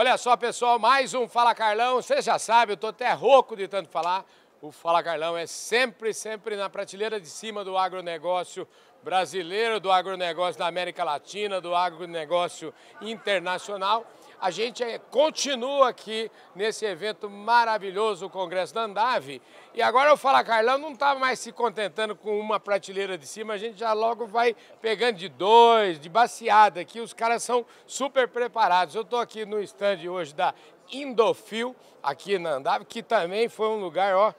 Olha só, pessoal, mais um Fala Carlão. Você já sabe, eu estou até rouco de tanto falar. O Fala Carlão é sempre, sempre na prateleira de cima do agronegócio brasileiro, do agronegócio da América Latina, do agronegócio internacional. A gente eh, continua aqui nesse evento maravilhoso, o Congresso da Andave. E agora eu falo, Carlão, não está mais se contentando com uma prateleira de cima, a gente já logo vai pegando de dois, de baseada aqui. Os caras são super preparados. Eu estou aqui no estande hoje da Indofil, aqui na Andave, que também foi um lugar ó,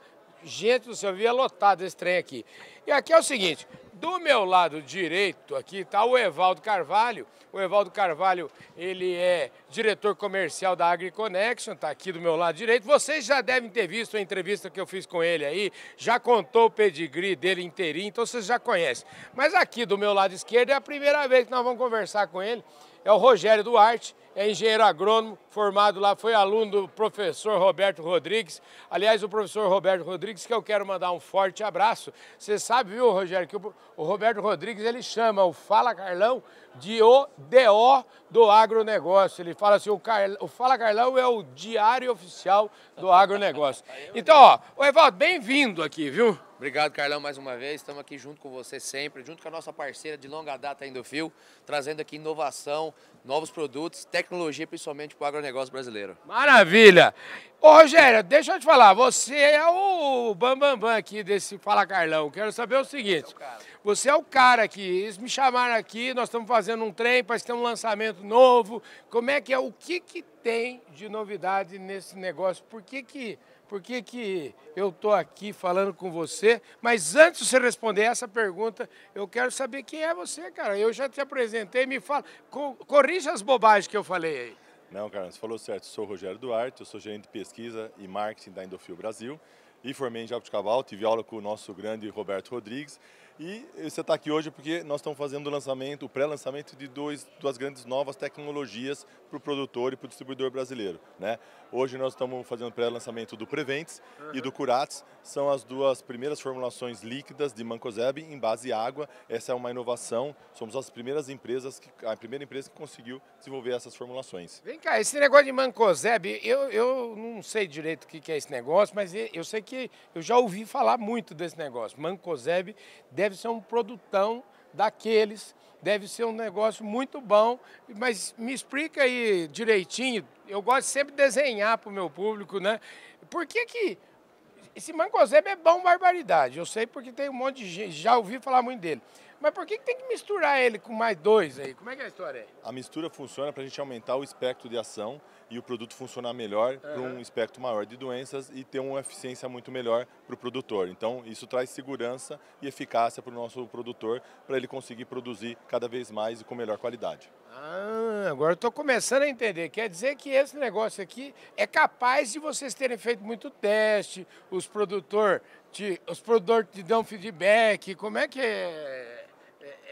Gente do céu, via lotado esse trem aqui. E aqui é o seguinte, do meu lado direito aqui está o Evaldo Carvalho. O Evaldo Carvalho, ele é diretor comercial da AgriConnection, está aqui do meu lado direito. Vocês já devem ter visto a entrevista que eu fiz com ele aí, já contou o pedigree dele inteirinho, então vocês já conhecem. Mas aqui do meu lado esquerdo é a primeira vez que nós vamos conversar com ele, é o Rogério Duarte, é engenheiro agrônomo, formado lá, foi aluno do professor Roberto Rodrigues. Aliás, o professor Roberto Rodrigues, que eu quero mandar um forte abraço. Você sabe, viu, Rogério, que o, Roberto Rodrigues, ele chama o Fala Carlão de o DO do agronegócio. Ele fala assim, o, o Fala Carlão é o diário oficial do agronegócio. Então, ó, o Evaldo, bem-vindo aqui, viu? Obrigado, Carlão, mais uma vez. Estamos aqui junto com você sempre, junto com a nossa parceira de longa data Indofil, trazendo aqui inovação, novos produtos, tecnologia, principalmente para o agronegócio brasileiro. Maravilha! Ô, Rogério, deixa eu te falar, você é o bambambam bam, bam aqui desse Fala Carlão. Quero saber o seguinte, é o você é o cara aqui, eles me chamaram aqui, nós estamos fazendo um trem, parece que tem um lançamento novo. Como é que é, o que, que tem de novidade nesse negócio? Por que que por que, que eu estou aqui falando com você. Mas antes de você responder essa pergunta, eu quero saber quem é você, cara. Eu já te apresentei, me fala. Corrija as bobagens que eu falei aí. Não, cara, você falou certo. Eu sou Rogério Duarte, eu sou gerente de pesquisa e marketing da Endofil Brasil e formei em Jabuticabal, tive aula com o nosso grande Roberto Rodrigues e você está aqui hoje porque nós estamos fazendo o lançamento, o pré-lançamento de dois, duas grandes novas tecnologias para o produtor e para o distribuidor brasileiro. Né? Hoje nós estamos fazendo o pré-lançamento do Prevents uhum. e do Curates, são as duas primeiras formulações líquidas de Mancozeb em base água. Essa é uma inovação, somos as primeiras empresas, que, a primeira empresa que conseguiu desenvolver essas formulações. Vem cá, esse negócio de Mancozeb, eu, eu não sei direito o que é esse negócio, mas eu sei que eu já ouvi falar muito desse negócio. Mancozeb deve deve ser um produtão daqueles, deve ser um negócio muito bom. Mas me explica aí direitinho, eu gosto sempre de desenhar para o meu público, né? Por que que esse mancozeb é bom barbaridade. Eu sei porque tem um monte de gente, já ouvi falar muito dele. Mas por que, tem que misturar ele com mais dois aí? Como é que é a história aí? A mistura funciona para a gente aumentar o espectro de ação e o produto funcionar melhor uhum. para um espectro maior de doenças e ter uma eficiência muito melhor para o produtor. Então, isso traz segurança e eficácia para o nosso produtor para ele conseguir produzir cada vez mais e com melhor qualidade. Ah, agora estou começando a entender. Quer dizer que esse negócio aqui é capaz de vocês terem feito muito teste, os produtores te, os produtores te dão feedback, como é que é?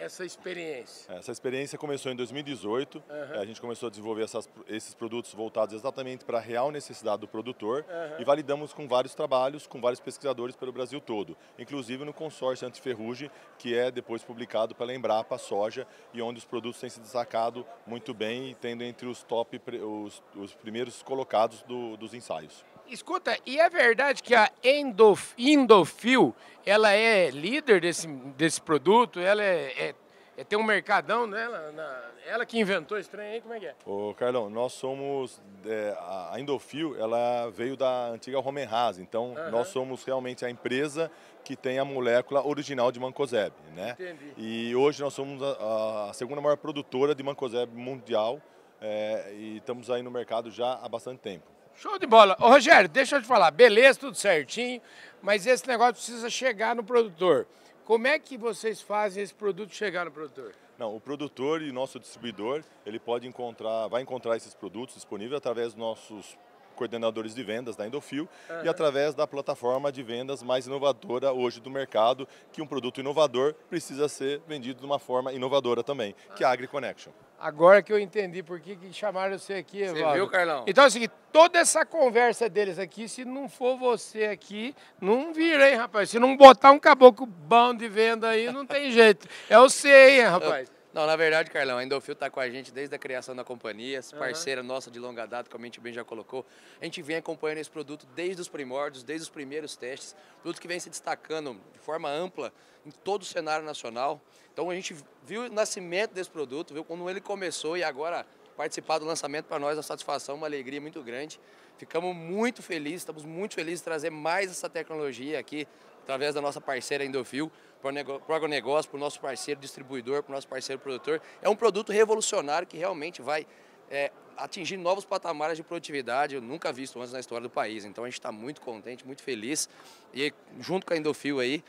essa experiência? É, essa experiência começou em 2018. Uhum. É, a gente começou a desenvolver essas, esses produtos voltados exatamente para a real necessidade do produtor uhum. e validamos com vários trabalhos, com vários pesquisadores pelo Brasil todo, inclusive no consórcio antiferrugem, que é depois publicado pela Embrapa Soja e onde os produtos têm se destacado muito bem tendo entre os top, os, os primeiros colocados do, dos ensaios. Escuta, e é verdade que a Endof, Indofil, ela é líder desse, desse produto, ela é, é, é tem um mercadão, né? Ela, na, ela que inventou esse trem aí, como é que é? Ô Carlão, nós somos, é, a Indofil, ela veio da antiga Homenhaas, então nós somos realmente a empresa que tem a molécula original de mancozeb, né? Entendi. E hoje nós somos a, a segunda maior produtora de mancozeb mundial, é, e estamos aí no mercado já há bastante tempo. Show de bola. Ô, Rogério, deixa eu te falar. Beleza, tudo certinho, mas esse negócio precisa chegar no produtor. Como é que vocês fazem esse produto chegar no produtor? Não, o produtor e nosso distribuidor, ele pode encontrar, vai encontrar esses produtos disponíveis através dos nossos coordenadores de vendas da Endofil uhum. e através da plataforma de vendas mais inovadora hoje do mercado, que um produto inovador precisa ser vendido de uma forma inovadora também, que é a AgriConnection. Agora que eu entendi por que, chamaram você aqui, Evaldo. Você viu, Carlão? Então é o seguinte, toda essa conversa deles aqui, se não for você aqui, não vira, hein, rapaz? Se não botar um caboclo bom de venda aí, não tem jeito. É o C, hein, rapaz? Não, na verdade, Carlão, a Endofil está com a gente desde a criação da companhia, parceira uhum. nossa de longa data, como a gente bem já colocou. A gente vem acompanhando esse produto desde os primórdios, desde os primeiros testes, produto que vem se destacando de forma ampla em todo o cenário nacional. Então a gente viu o nascimento desse produto, viu quando ele começou e agora participar do lançamento para nós é uma satisfação, uma alegria muito grande. Ficamos muito felizes, estamos muito felizes de trazer mais essa tecnologia aqui através da nossa parceira Endofil, para o agronegócio, para o nosso parceiro distribuidor, para o nosso parceiro produtor. É um produto revolucionário que realmente vai é, atingir novos patamares de produtividade Eu nunca visto antes na história do país. Então a gente está muito contente, muito feliz. E junto com a Endofil aí,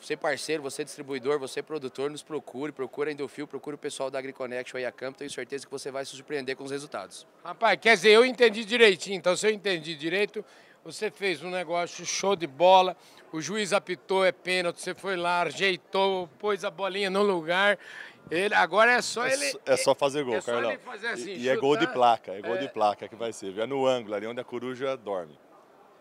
você parceiro, você distribuidor, você produtor, nos procure, procure a Endofil, procure o pessoal da AgriConnection aí a campo, tenho certeza que você vai se surpreender com os resultados. Rapaz, quer dizer, eu entendi direitinho, então se eu entendi direito, você fez um negócio show de bola, o juiz apitou, é pênalti, você foi lá, ajeitou, pôs a bolinha no lugar. Ele, agora é só é ele. É, só fazer gol, é Carlão. Fazer assim, e, e, é gol de placa, é gol é... de placa que vai ser, viu? É no ângulo ali onde a coruja dorme.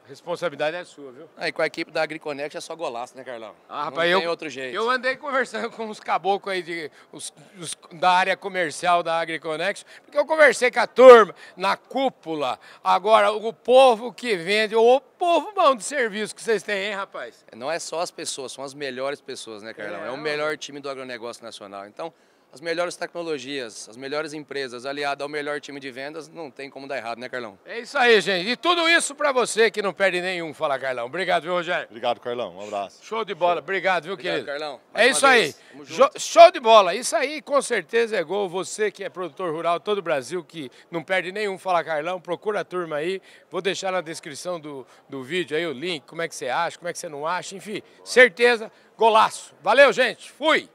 Responsabilidade é sua, viu? Aí com a equipe da Agriconex é só golaço, né, Carlão? Ah, rapaz, não tem eu, outro jeito. Eu andei conversando com os caboclos aí de, os, os, da área comercial da Agriconex porque eu conversei com a turma na cúpula. Agora, o povo que vende, o povo bom de serviço que vocês têm, hein, rapaz? Não é só as pessoas, são as melhores pessoas, né, Carlão? É, é o melhor time do agronegócio nacional. Então, as melhores tecnologias, as melhores empresas, aliado ao melhor time de vendas, não tem como dar errado, né, Carlão? É isso aí, gente. E tudo isso para você que não perde nenhum. Fala, Carlão. Obrigado, viu, Rogério? Obrigado, Carlão. Um abraço. Show de bola. Show. Obrigado, viu, Obrigado, querido? Carlão. Mais é isso aí. Show de bola. Isso aí, com certeza, é gol. Você que é produtor rural, todo o Brasil, que não perde nenhum. Fala, Carlão. Procura a turma aí. Vou deixar na descrição do, do vídeo aí o link, como é que você acha, como é que você não acha. Enfim, certeza, golaço. Valeu, gente. Fui.